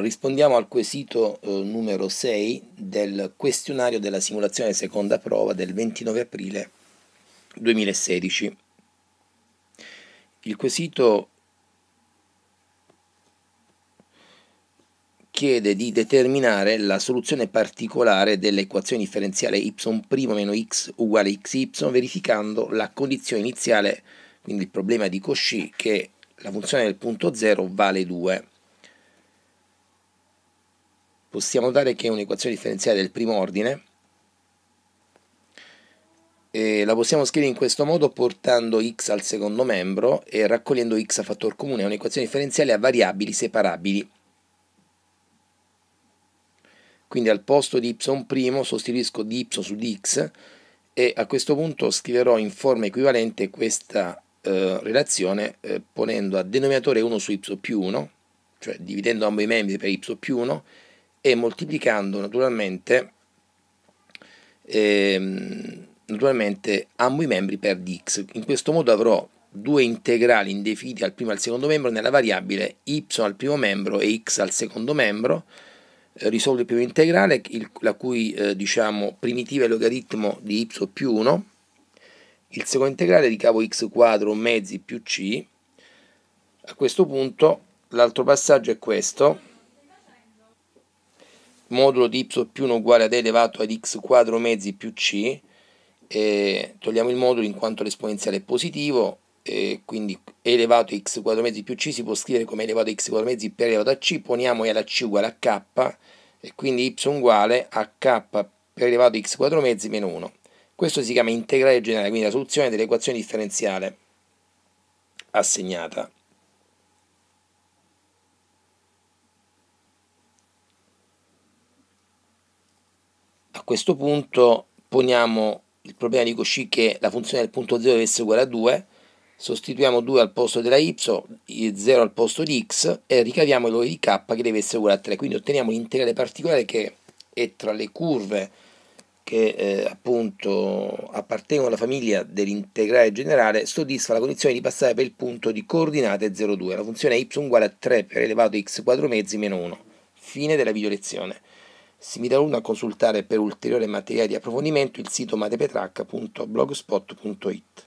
rispondiamo al quesito eh, numero 6 del questionario della simulazione seconda prova del 29 aprile 2016. Il quesito chiede di determinare la soluzione particolare dell'equazione differenziale y'-x uguale xy verificando la condizione iniziale, quindi il problema di Cauchy, che la funzione del punto 0 vale 2 possiamo notare che è un'equazione differenziale del primo ordine e la possiamo scrivere in questo modo portando x al secondo membro e raccogliendo x a fattore comune, è un'equazione differenziale a variabili separabili. Quindi al posto di y' sostituisco di y su dx e a questo punto scriverò in forma equivalente questa eh, relazione eh, ponendo a denominatore 1 su y più 1, cioè dividendo ambo i membri per y più 1 e moltiplicando naturalmente, ehm, naturalmente ambo i membri per dx. In questo modo avrò due integrali indefiniti al primo e al secondo membro nella variabile y al primo membro e x al secondo membro eh, risolvo il primo integrale, il, la cui eh, diciamo, primitiva è logaritmo di y più 1, il secondo integrale ricavo x quadro mezzi più c, a questo punto l'altro passaggio è questo, modulo di y più 1 uguale ad e elevato ad x quadro mezzi più c, eh, togliamo il modulo in quanto l'esponenziale è positivo, eh, quindi e elevato a x quadro mezzi più c si può scrivere come elevato a x quadro mezzi per elevato a c, poniamo e alla c uguale a k, e quindi y uguale a k per elevato a x quadro mezzi meno 1. Questo si chiama integrale generale, quindi la soluzione dell'equazione differenziale assegnata. questo punto poniamo il problema di Cauchy che la funzione del punto 0 deve essere uguale a 2, sostituiamo 2 al posto della y, 0 al posto di x e ricaviamo il valore di k che deve essere uguale a 3, quindi otteniamo l'integrale particolare che è tra le curve che eh, appunto appartengono alla famiglia dell'integrale generale soddisfa la condizione di passare per il punto di coordinate 0,2. La funzione è y uguale a 3 per elevato x quadro mezzi meno 1. Fine della video lezione. Se mi Similarunde a consultare per ulteriore materiale di approfondimento il sito madepetracca.blogspot.it